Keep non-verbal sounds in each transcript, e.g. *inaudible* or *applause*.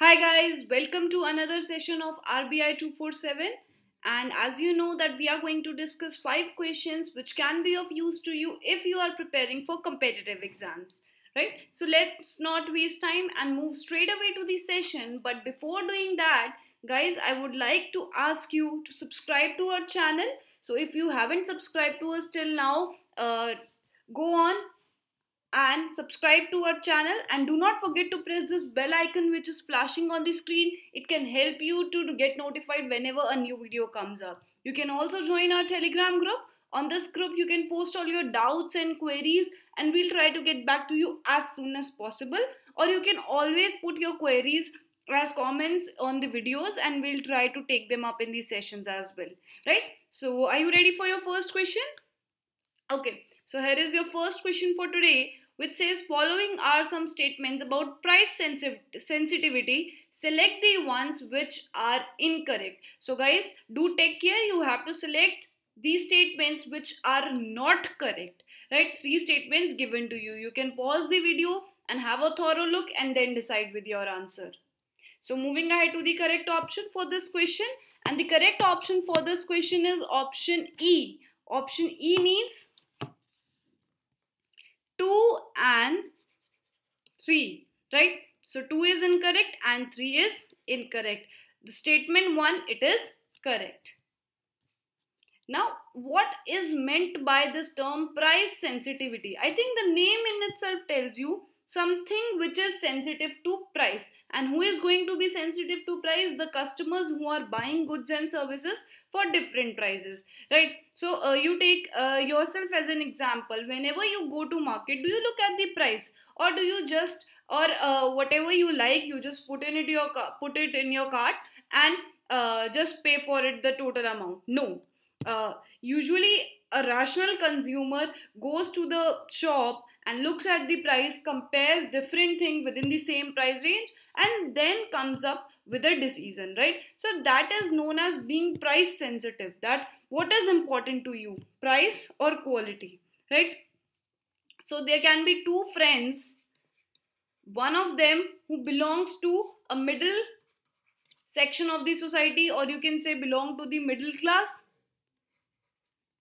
Hi guys, welcome to another session of RBI 247 and as you know that we are going to discuss 5 questions which can be of use to you if you are preparing for competitive exams, right? So let's not waste time and move straight away to the session but before doing that, guys, I would like to ask you to subscribe to our channel. So if you haven't subscribed to us till now, uh, go on and subscribe to our channel and do not forget to press this bell icon which is flashing on the screen it can help you to get notified whenever a new video comes up you can also join our telegram group on this group you can post all your doubts and queries and we'll try to get back to you as soon as possible or you can always put your queries as comments on the videos and we'll try to take them up in the sessions as well right so are you ready for your first question okay so here is your first question for today which says following are some statements about price sensitivity. Select the ones which are incorrect. So guys, do take care. You have to select these statements which are not correct. Right? Three statements given to you. You can pause the video and have a thorough look and then decide with your answer. So moving ahead to the correct option for this question. And the correct option for this question is option E. Option E means 2 and 3, right? So 2 is incorrect and 3 is incorrect. The statement 1, it is correct. Now, what is meant by this term price sensitivity? I think the name in itself tells you something which is sensitive to price. And who is going to be sensitive to price? The customers who are buying goods and services for different prices right so uh, you take uh, yourself as an example whenever you go to market do you look at the price or do you just or uh, whatever you like you just put in it your put it in your cart and uh, just pay for it the total amount no uh, usually a rational consumer goes to the shop and looks at the price, compares different thing within the same price range and then comes up with a decision, right? So that is known as being price sensitive that what is important to you, price or quality, right? So there can be two friends, one of them who belongs to a middle section of the society or you can say belong to the middle class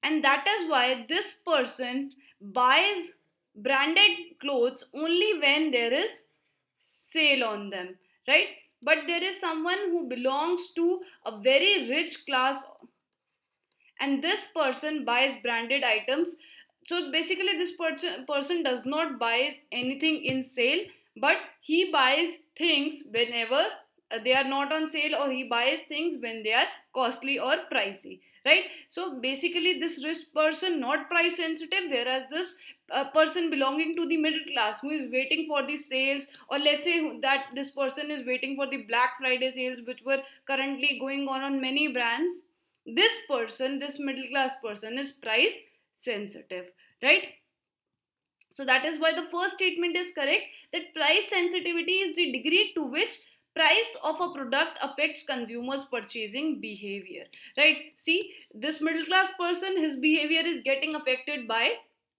and that is why this person buys branded clothes only when there is sale on them, right? But there is someone who belongs to a very rich class and this person buys branded items. So basically this person, person does not buy anything in sale but he buys things whenever uh, they are not on sale or he buys things when they are costly or pricey right so basically this rich person not price sensitive whereas this a person belonging to the middle class who is waiting for the sales or let's say that this person is waiting for the black friday sales which were currently going on on many brands this person this middle class person is price sensitive right so that is why the first statement is correct that price sensitivity is the degree to which price of a product affects consumers purchasing behavior right see this middle class person his behavior is getting affected by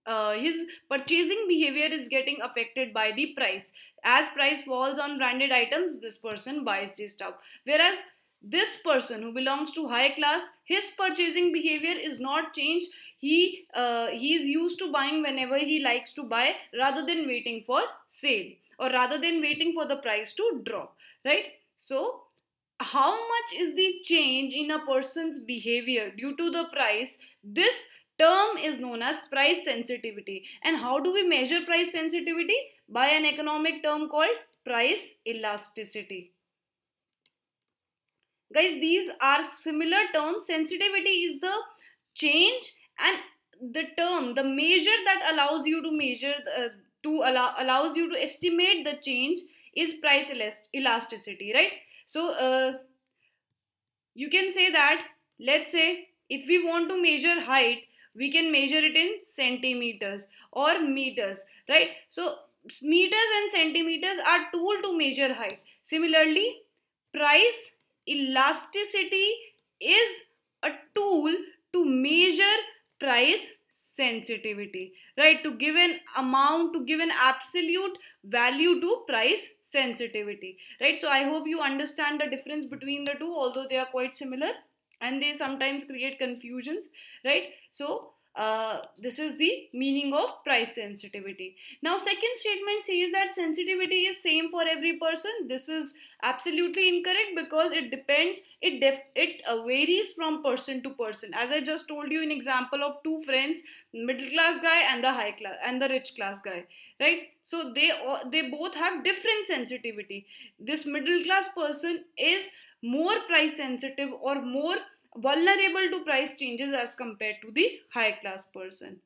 uh, his purchasing behavior is getting affected by the price as price falls on branded items this person buys this stuff whereas this person who belongs to high class his purchasing behavior is not changed he uh, he is used to buying whenever he likes to buy rather than waiting for sale or rather than waiting for the price to drop right so how much is the change in a person's behavior due to the price this term is known as price sensitivity. And how do we measure price sensitivity? By an economic term called price elasticity. Guys, these are similar terms. Sensitivity is the change and the term, the measure that allows you to measure, uh, to allow, allows you to estimate the change is price elasticity, right? So, uh, you can say that, let's say if we want to measure height, we can measure it in centimeters or meters right so meters and centimeters are tool to measure height similarly price elasticity is a tool to measure price sensitivity right to give an amount to give an absolute value to price sensitivity right so i hope you understand the difference between the two although they are quite similar and they sometimes create confusions right so uh, this is the meaning of price sensitivity. Now, second statement says that sensitivity is same for every person. This is absolutely incorrect because it depends. It def, it uh, varies from person to person. As I just told you, an example of two friends, middle class guy and the high class and the rich class guy, right? So they they both have different sensitivity. This middle class person is more price sensitive or more vulnerable to price changes as compared to the high class person.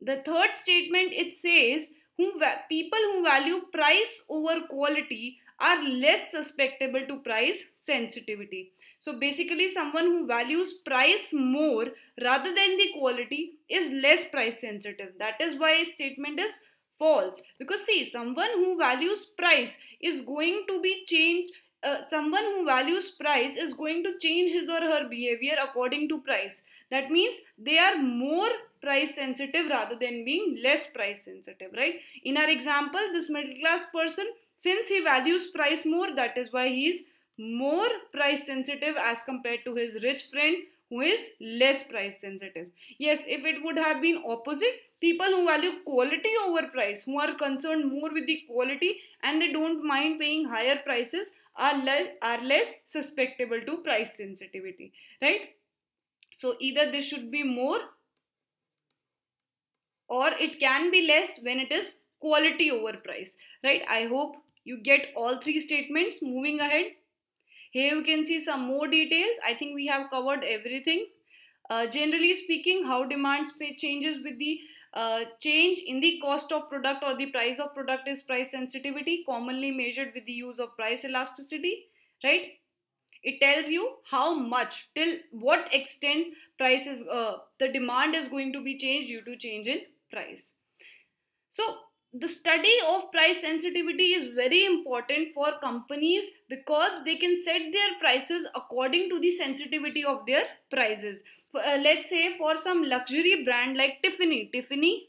The third statement it says whom people who value price over quality are less susceptible to price sensitivity. So basically someone who values price more rather than the quality is less price sensitive. That is why statement is false because see someone who values price is going to be changed uh, someone who values price is going to change his or her behavior according to price. That means they are more price sensitive rather than being less price sensitive, right? In our example, this middle class person, since he values price more, that is why he is more price sensitive as compared to his rich friend who is less price sensitive. Yes, if it would have been opposite, people who value quality over price, who are concerned more with the quality and they don't mind paying higher prices are less are less susceptible to price sensitivity right so either this should be more or it can be less when it is quality over price right i hope you get all three statements moving ahead here you can see some more details i think we have covered everything uh, generally speaking how demand changes with the uh, change in the cost of product or the price of product is price sensitivity commonly measured with the use of price elasticity right it tells you how much till what extent price is uh, the demand is going to be changed due to change in price so the study of price sensitivity is very important for companies because they can set their prices according to the sensitivity of their prices uh, let's say for some luxury brand like Tiffany. Tiffany,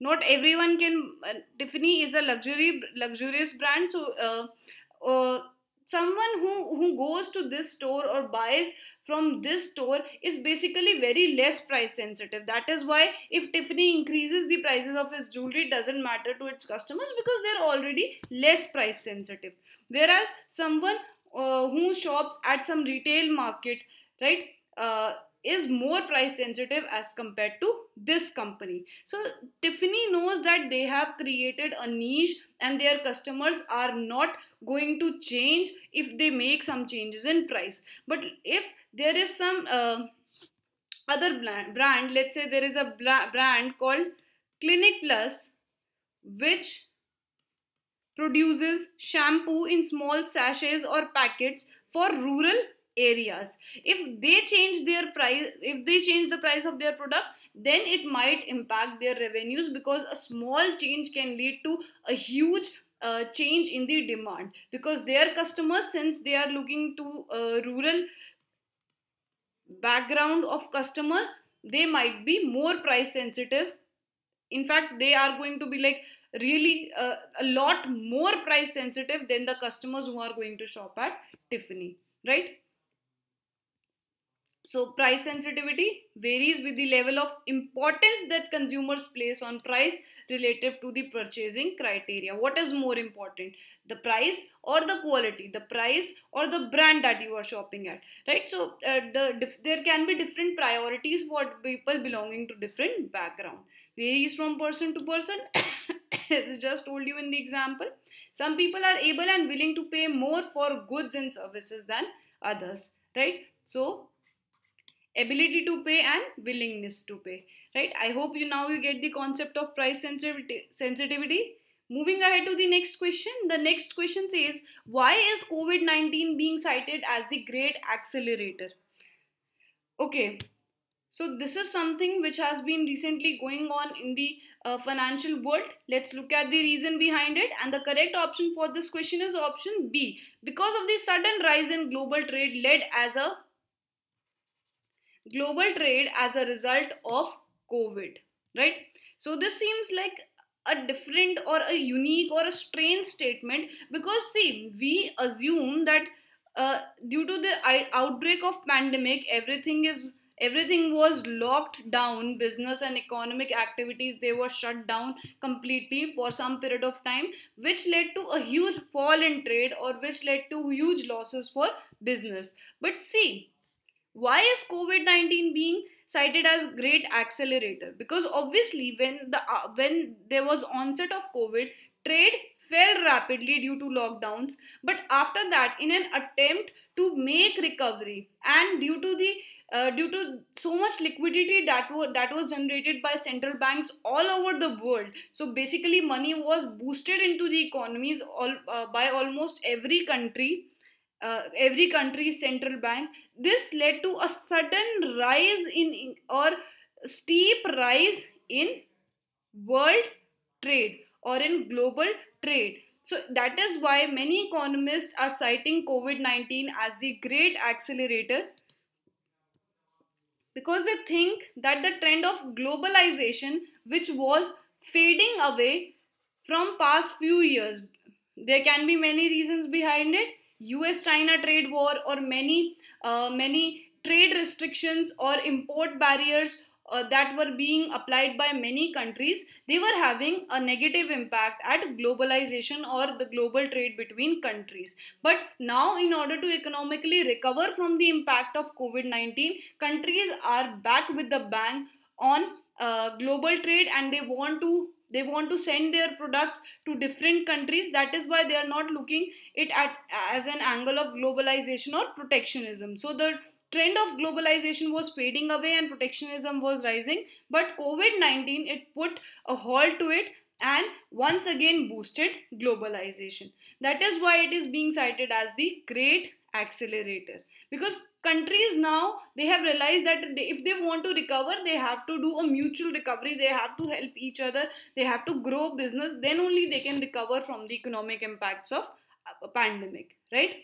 not everyone can. Uh, Tiffany is a luxury luxurious brand, so uh, uh, someone who who goes to this store or buys from this store is basically very less price sensitive that is why if tiffany increases the prices of its jewelry it doesn't matter to its customers because they're already less price sensitive whereas someone uh, who shops at some retail market right uh, is more price sensitive as compared to this company. So Tiffany knows that they have created a niche and their customers are not going to change if they make some changes in price. But if there is some uh, other brand, let's say there is a brand called Clinic Plus which produces shampoo in small sachets or packets for rural areas if they change their price if they change the price of their product then it might impact their revenues because a small change can lead to a huge uh, change in the demand because their customers since they are looking to a uh, rural background of customers they might be more price sensitive in fact they are going to be like really uh, a lot more price sensitive than the customers who are going to shop at tiffany right so price sensitivity varies with the level of importance that consumers place on price relative to the purchasing criteria. What is more important? The price or the quality? The price or the brand that you are shopping at, right? So uh, the, there can be different priorities for people belonging to different background. Varies from person to person. *coughs* As just told you in the example. Some people are able and willing to pay more for goods and services than others, right? So ability to pay and willingness to pay right i hope you now you get the concept of price sensitivity sensitivity moving ahead to the next question the next question says why is covid-19 being cited as the great accelerator okay so this is something which has been recently going on in the uh, financial world. Let's look at the reason behind it. And the correct option for this question is option B. Because of the sudden rise in global trade led as a global trade as a result of COVID, right? So this seems like a different or a unique or a strange statement because see, we assume that uh, due to the outbreak of pandemic, everything is everything was locked down business and economic activities they were shut down completely for some period of time which led to a huge fall in trade or which led to huge losses for business but see why is COVID 19 being cited as great accelerator? Because obviously, when, the, uh, when there was onset of COVID, trade fell rapidly due to lockdowns but after that in an attempt to make recovery and due to the uh, due to so much liquidity that was that was generated by central banks all over the world so basically money was boosted into the economies all, uh, by almost every country uh, every country's central bank. This led to a sudden rise in or steep rise in world trade or in global trade. So that is why many economists are citing COVID-19 as the great accelerator because they think that the trend of globalization which was fading away from past few years there can be many reasons behind it US China trade war or many uh, many trade restrictions or import barriers uh, that were being applied by many countries they were having a negative impact at globalization or the global trade between countries but now in order to economically recover from the impact of covid-19 countries are back with the bang on uh, global trade and they want to they want to send their products to different countries that is why they are not looking it at as an angle of globalization or protectionism so the trend of globalization was fading away and protectionism was rising but covid-19 it put a halt to it and once again boosted globalization that is why it is being cited as the great accelerator because countries now they have realized that they, if they want to recover they have to do a mutual recovery they have to help each other they have to grow business then only they can recover from the economic impacts of a pandemic right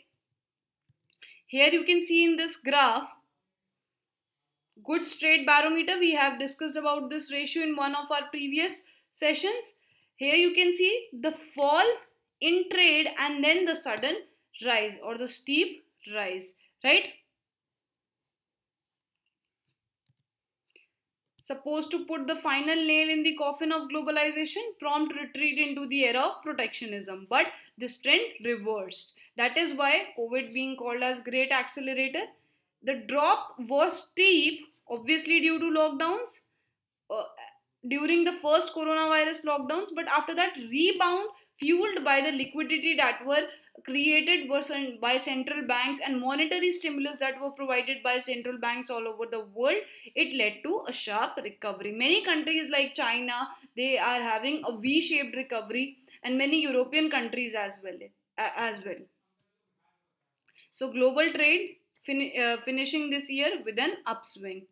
here you can see in this graph goods trade barometer we have discussed about this ratio in one of our previous sessions here you can see the fall in trade and then the sudden rise or the steep rise right Supposed to put the final nail in the coffin of globalization, prompt retreat into the era of protectionism. But this trend reversed. That is why COVID being called as great accelerator. The drop was steep, obviously due to lockdowns uh, during the first coronavirus lockdowns, but after that rebound fueled by the liquidity that were created by central banks and monetary stimulus that were provided by central banks all over the world it led to a sharp recovery many countries like china they are having a v-shaped recovery and many european countries as well as well so global trade fin uh, finishing this year with an upswing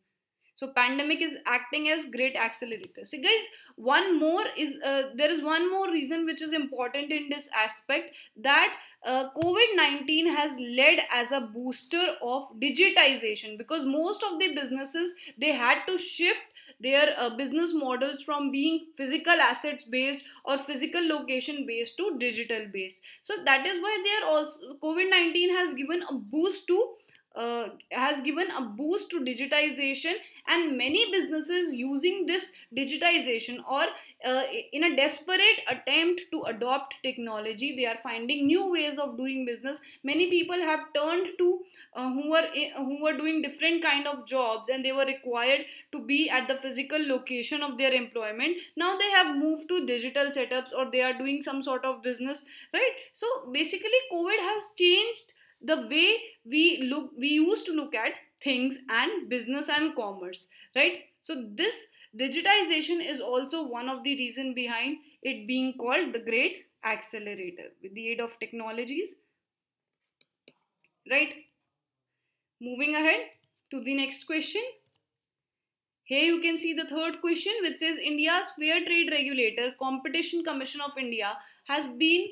so pandemic is acting as great accelerator so guys one more is uh, there is one more reason which is important in this aspect that uh, COVID-19 has led as a booster of digitization because most of the businesses they had to shift their uh, business models from being physical assets based or physical location based to digital based. So that is why they are also COVID-19 has given a boost to uh, has given a boost to digitization and many businesses using this digitization or uh, in a desperate attempt to adopt technology they are finding new ways of doing business many people have turned to uh, who were eh, who were doing different kind of jobs and they were required to be at the physical location of their employment now they have moved to digital setups or they are doing some sort of business right so basically covid has changed the way we look we used to look at things and business and commerce right so this digitization is also one of the reason behind it being called the great accelerator with the aid of technologies right moving ahead to the next question here you can see the third question which says India's Fair Trade Regulator Competition Commission of India has been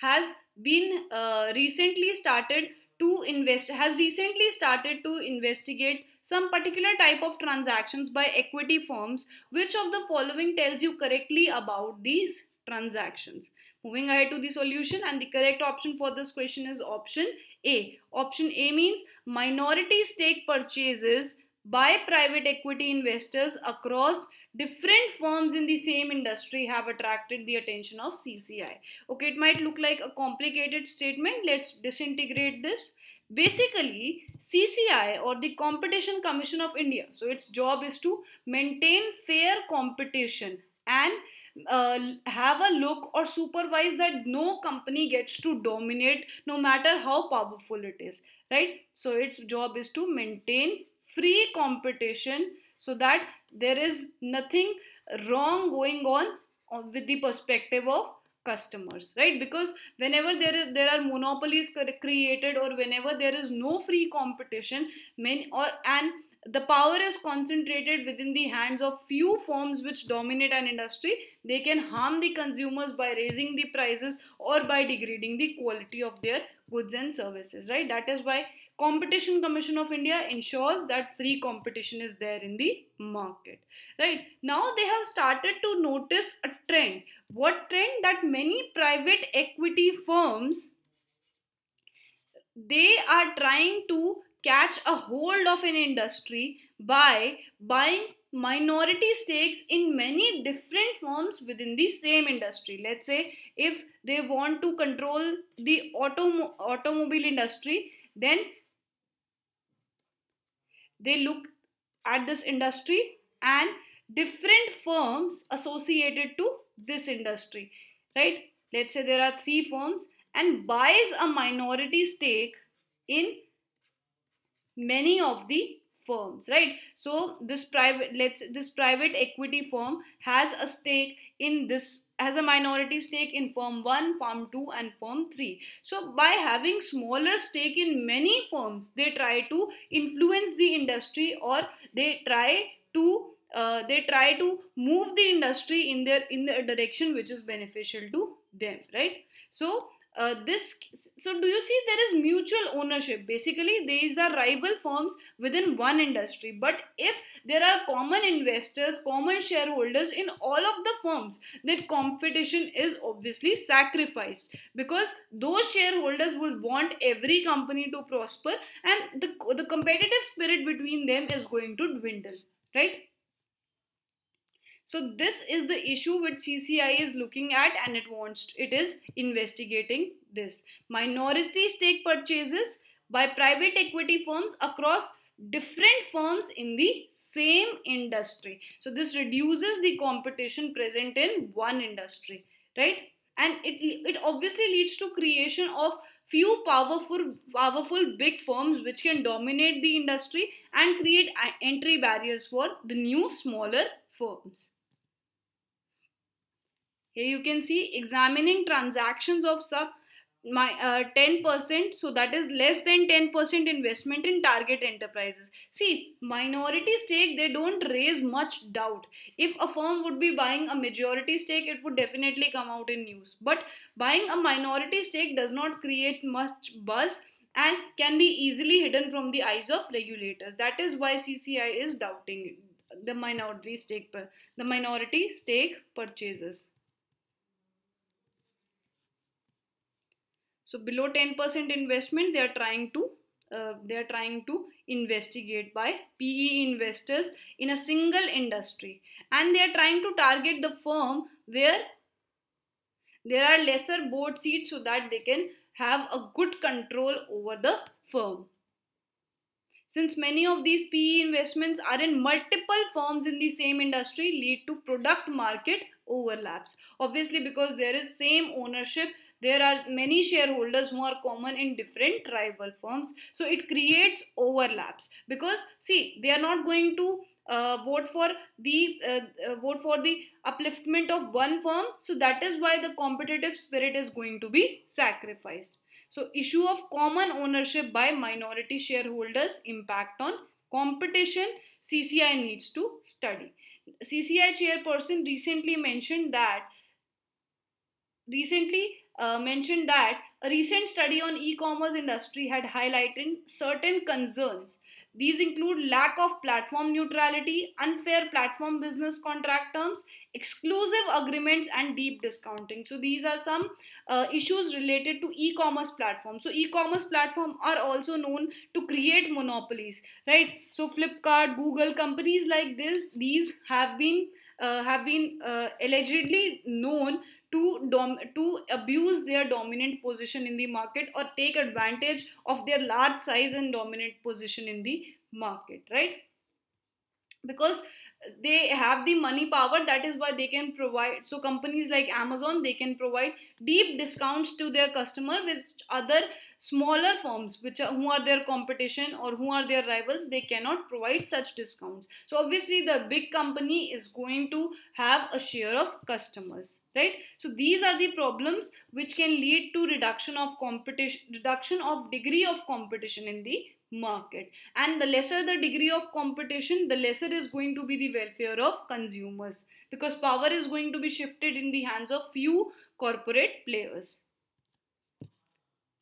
has been uh, recently started to invest has recently started to investigate some particular type of transactions by equity firms which of the following tells you correctly about these transactions moving ahead to the solution and the correct option for this question is option a option a means minority stake purchases by private equity investors across different firms in the same industry have attracted the attention of CCI. Okay, it might look like a complicated statement. Let's disintegrate this. Basically, CCI or the Competition Commission of India, so its job is to maintain fair competition and uh, have a look or supervise that no company gets to dominate no matter how powerful it is right so its job is to maintain free competition so that there is nothing wrong going on uh, with the perspective of customers right because whenever there is, there are monopolies created or whenever there is no free competition many or and the power is concentrated within the hands of few firms which dominate an industry they can harm the consumers by raising the prices or by degrading the quality of their goods and services right that is why competition commission of india ensures that free competition is there in the market right now they have started to notice a trend what trend that many private equity firms they are trying to catch a hold of an industry by buying minority stakes in many different firms within the same industry let's say if they want to control the auto automobile industry then they look at this industry and different firms associated to this industry right let's say there are three firms and buys a minority stake in many of the firms right so this private let's this private equity firm has a stake in this has a minority stake in firm 1 firm 2 and firm 3 so by having smaller stake in many firms they try to influence the industry or they try to uh, they try to move the industry in their in the direction which is beneficial to them right so uh, this so do you see there is mutual ownership basically these are rival firms within one industry but if there are common investors common shareholders in all of the firms then competition is obviously sacrificed because those shareholders will want every company to prosper and the, the competitive spirit between them is going to dwindle right so this is the issue which CCI is looking at and it wants it is investigating this. Minority stake purchases by private equity firms across different firms in the same industry. So this reduces the competition present in one industry, right? And it, it obviously leads to creation of few powerful, powerful big firms which can dominate the industry and create entry barriers for the new smaller firms. Here you can see examining transactions of sub my uh, 10% so that is less than 10% investment in target enterprises see minority stake they don't raise much doubt if a firm would be buying a majority stake it would definitely come out in news but buying a minority stake does not create much buzz and can be easily hidden from the eyes of regulators that is why cci is doubting the minority stake the minority stake purchases so below 10% investment they are trying to uh, they are trying to investigate by PE investors in a single industry and they are trying to target the firm where there are lesser board seats so that they can have a good control over the firm. Since many of these PE investments are in multiple firms in the same industry lead to product market overlaps. Obviously because there is same ownership there are many shareholders who are common in different rival firms so it creates overlaps because see they are not going to uh, vote for the uh, uh, vote for the upliftment of one firm so that is why the competitive spirit is going to be sacrificed so issue of common ownership by minority shareholders impact on competition CCI needs to study. CCI chairperson recently mentioned that recently uh, mentioned that a recent study on e-commerce industry had highlighted certain concerns. These include lack of platform neutrality, unfair platform business contract terms, exclusive agreements and deep discounting. So these are some uh, issues related to e-commerce platforms. So e-commerce platform are also known to create monopolies, right? So Flipkart, Google, companies like this, these have been uh, have been uh, allegedly known to dom- to abuse their dominant position in the market or take advantage of their large size and dominant position in the market, right? Because they have the money power that is why they can provide so companies like amazon they can provide deep discounts to their customer which other smaller firms which are, who are their competition or who are their rivals they cannot provide such discounts so obviously the big company is going to have a share of customers right so these are the problems which can lead to reduction of competition reduction of degree of competition in the market and the lesser the degree of competition the lesser is going to be the welfare of consumers because power is going to be shifted in the hands of few corporate players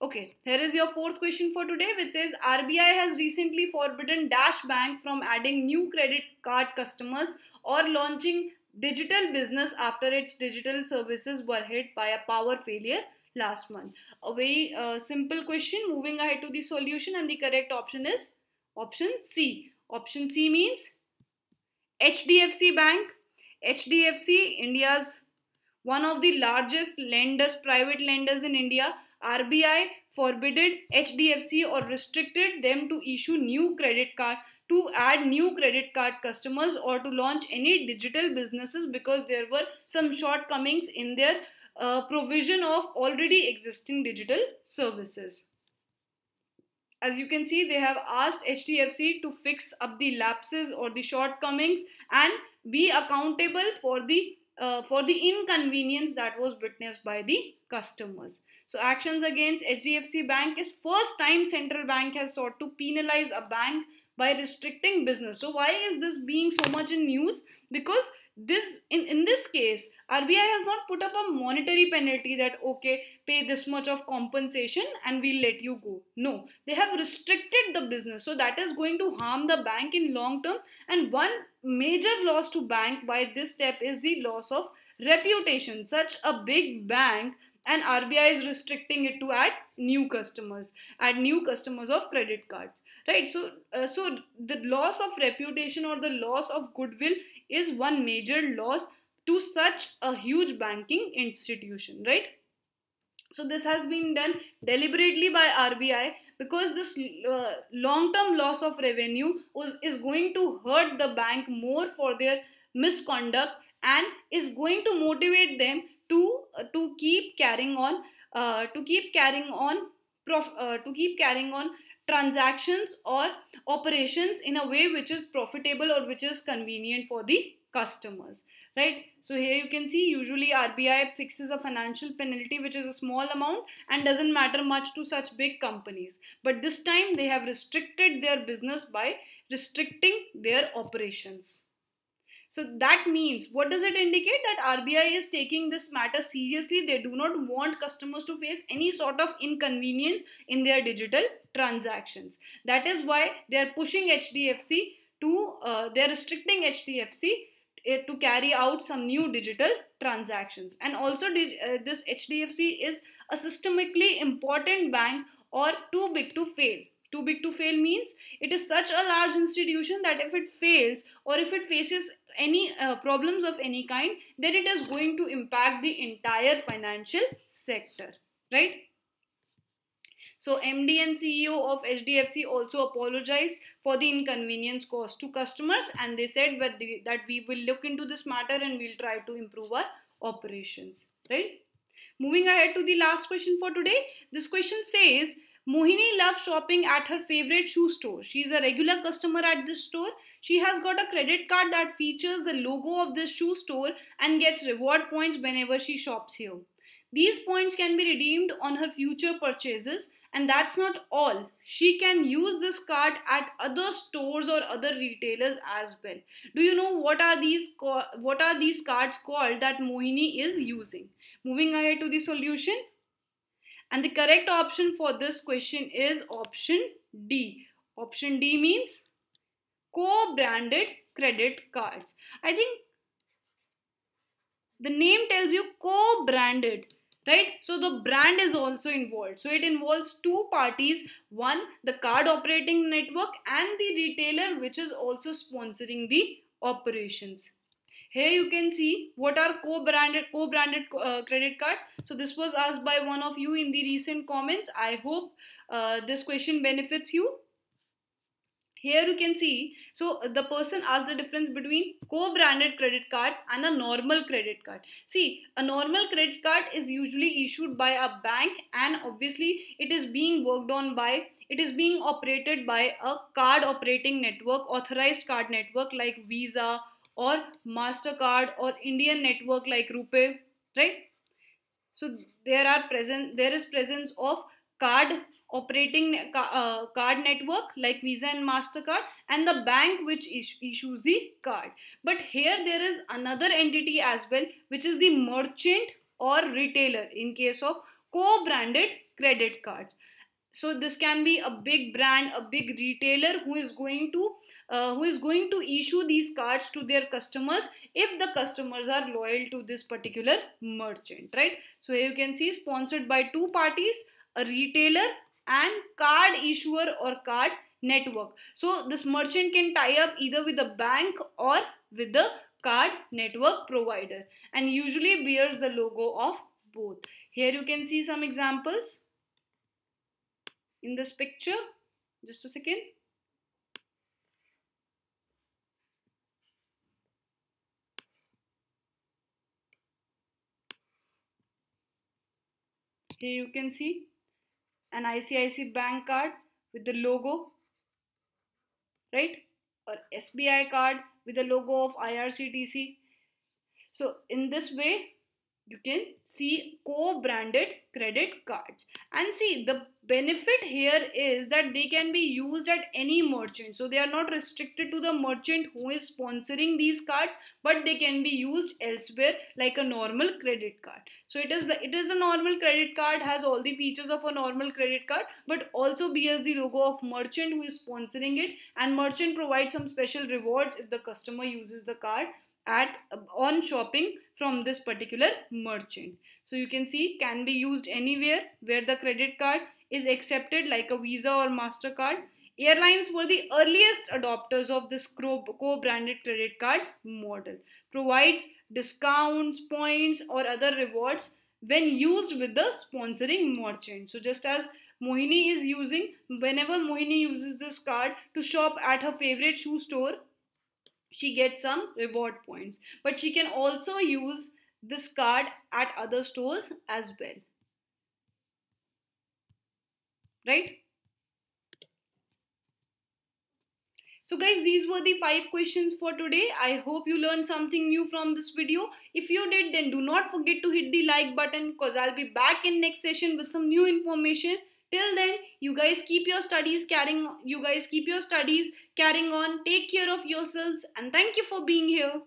okay here is your fourth question for today which says RBI has recently forbidden dash bank from adding new credit card customers or launching digital business after its digital services were hit by a power failure last month. A very uh, simple question. Moving ahead to the solution and the correct option is option C. Option C means HDFC Bank. HDFC, India's one of the largest lenders, private lenders in India. RBI forbade HDFC or restricted them to issue new credit card to add new credit card customers or to launch any digital businesses because there were some shortcomings in their uh, provision of already existing digital services. As you can see, they have asked HDFC to fix up the lapses or the shortcomings and be accountable for the uh, for the inconvenience that was witnessed by the customers. So actions against HDFC Bank is first time central bank has sought to penalize a bank by restricting business. So why is this being so much in news? Because this in, in this case, RBI has not put up a monetary penalty that okay, pay this much of compensation and we'll let you go. No, they have restricted the business. So that is going to harm the bank in long term. And one major loss to bank by this step is the loss of reputation. Such a big bank and RBI is restricting it to add new customers, add new customers of credit cards, right? So, uh, so the loss of reputation or the loss of goodwill is one major loss to such a huge banking institution, right? So this has been done deliberately by RBI because this uh, long-term loss of revenue was, is going to hurt the bank more for their misconduct and is going to motivate them to uh, to keep carrying on uh, to keep carrying on prof, uh, to keep carrying on transactions or operations in a way which is profitable or which is convenient for the customers right so here you can see usually RBI fixes a financial penalty which is a small amount and doesn't matter much to such big companies but this time they have restricted their business by restricting their operations so that means what does it indicate that RBI is taking this matter seriously. They do not want customers to face any sort of inconvenience in their digital transactions. That is why they are pushing HDFC to, uh, they are restricting HDFC eh, to carry out some new digital transactions. And also uh, this HDFC is a systemically important bank or too big to fail too big to fail means it is such a large institution that if it fails or if it faces any uh, problems of any kind then it is going to impact the entire financial sector right so md and ceo of hdfc also apologized for the inconvenience caused to customers and they said that, they, that we will look into this matter and we'll try to improve our operations right moving ahead to the last question for today this question says mohini loves shopping at her favorite shoe store she is a regular customer at this store she has got a credit card that features the logo of this shoe store and gets reward points whenever she shops here. These points can be redeemed on her future purchases and that's not all. She can use this card at other stores or other retailers as well. Do you know what are these what are these cards called that Mohini is using? Moving ahead to the solution. And the correct option for this question is option D. Option D means co-branded credit cards. I think the name tells you co-branded right so the brand is also involved so it involves two parties one the card operating network and the retailer which is also sponsoring the operations here you can see what are co-branded co-branded uh, credit cards so this was asked by one of you in the recent comments i hope uh, this question benefits you here you can see so uh, the person asked the difference between co-branded credit cards and a normal credit card see a normal credit card is usually issued by a bank and obviously it is being worked on by it is being operated by a card operating network authorized card network like visa or mastercard or indian network like rupee right so there are present there is presence of card operating uh, card network like Visa and MasterCard and the bank which is issues the card. But here there is another entity as well which is the merchant or retailer in case of co-branded credit cards. So this can be a big brand, a big retailer who is going to uh, who is going to issue these cards to their customers if the customers are loyal to this particular merchant, right? So here you can see sponsored by two parties, a retailer and card issuer or card network. So this merchant can tie up either with the bank or with the card network provider and usually bears the logo of both. Here you can see some examples in this picture. Just a second. Here you can see an ICIC bank card with the logo, right? Or SBI card with the logo of IRCTC. So in this way, you can see co-branded credit cards and see the benefit here is that they can be used at any merchant so they are not restricted to the merchant who is sponsoring these cards but they can be used elsewhere like a normal credit card so it is it is a normal credit card has all the features of a normal credit card but also bears the logo of merchant who is sponsoring it and merchant provides some special rewards if the customer uses the card at um, on shopping from this particular merchant so you can see can be used anywhere where the credit card is accepted like a visa or mastercard airlines were the earliest adopters of this co-branded credit cards model provides discounts points or other rewards when used with the sponsoring merchant so just as mohini is using whenever mohini uses this card to shop at her favorite shoe store she gets some reward points but she can also use this card at other stores as well right So guys, these were the five questions for today. I hope you learned something new from this video. If you did, then do not forget to hit the like button because I'll be back in next session with some new information till then you guys keep your studies carrying you guys keep your studies carrying on take care of yourselves and thank you for being here